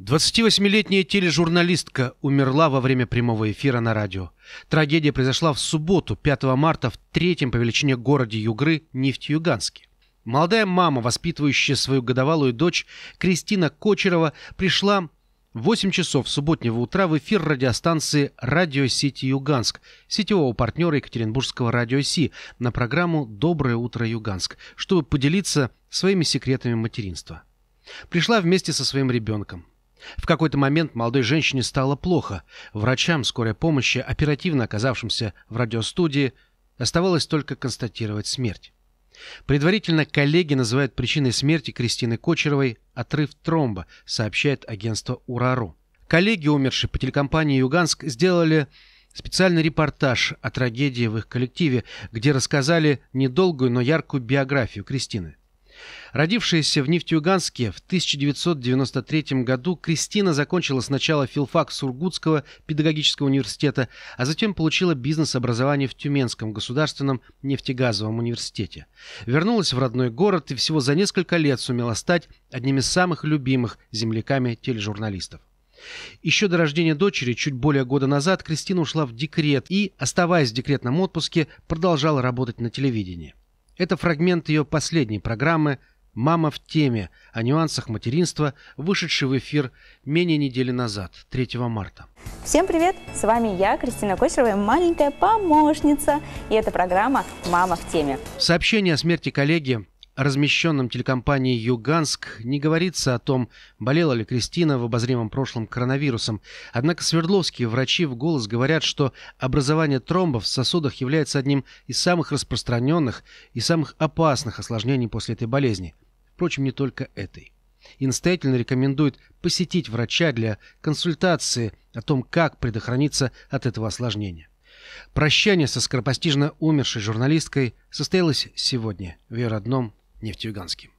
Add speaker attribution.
Speaker 1: 28-летняя тележурналистка умерла во время прямого эфира на радио. Трагедия произошла в субботу, 5 марта, в третьем по величине городе Югры, Нефтьюганске. Молодая мама, воспитывающая свою годовалую дочь, Кристина Кочерова, пришла в 8 часов субботнего утра в эфир радиостанции «Радио Сити Юганск» сетевого партнера Екатеринбургского «Радио Си» на программу «Доброе утро, Юганск», чтобы поделиться своими секретами материнства. Пришла вместе со своим ребенком. В какой-то момент молодой женщине стало плохо. Врачам скорой помощи, оперативно оказавшимся в радиостудии, оставалось только констатировать смерть. Предварительно коллеги называют причиной смерти Кристины Кочеровой отрыв тромба, сообщает агентство «Урару». Коллеги, умершие по телекомпании «Юганск», сделали специальный репортаж о трагедии в их коллективе, где рассказали недолгую, но яркую биографию Кристины. Родившаяся в Нефтьюганске в 1993 году, Кристина закончила сначала филфак Сургутского педагогического университета, а затем получила бизнес-образование в Тюменском государственном нефтегазовом университете. Вернулась в родной город и всего за несколько лет сумела стать одним из самых любимых земляками тележурналистов. Еще до рождения дочери, чуть более года назад, Кристина ушла в декрет и, оставаясь в декретном отпуске, продолжала работать на телевидении. Это фрагмент ее последней программы «Мама в теме» о нюансах материнства, вышедший в эфир менее недели назад, 3 марта. Всем привет! С вами я, Кристина Кочерова, маленькая помощница. И это программа «Мама в теме». Сообщение о смерти коллеги размещенном телекомпанией «Юганск» не говорится о том, болела ли Кристина в обозримом прошлом коронавирусом. Однако свердловские врачи в голос говорят, что образование тромбов в сосудах является одним из самых распространенных и самых опасных осложнений после этой болезни. Впрочем, не только этой. И настоятельно рекомендует посетить врача для консультации о том, как предохраниться от этого осложнения. Прощание со скоропостижно умершей журналисткой состоялось сегодня в ее родном нефтеюганским.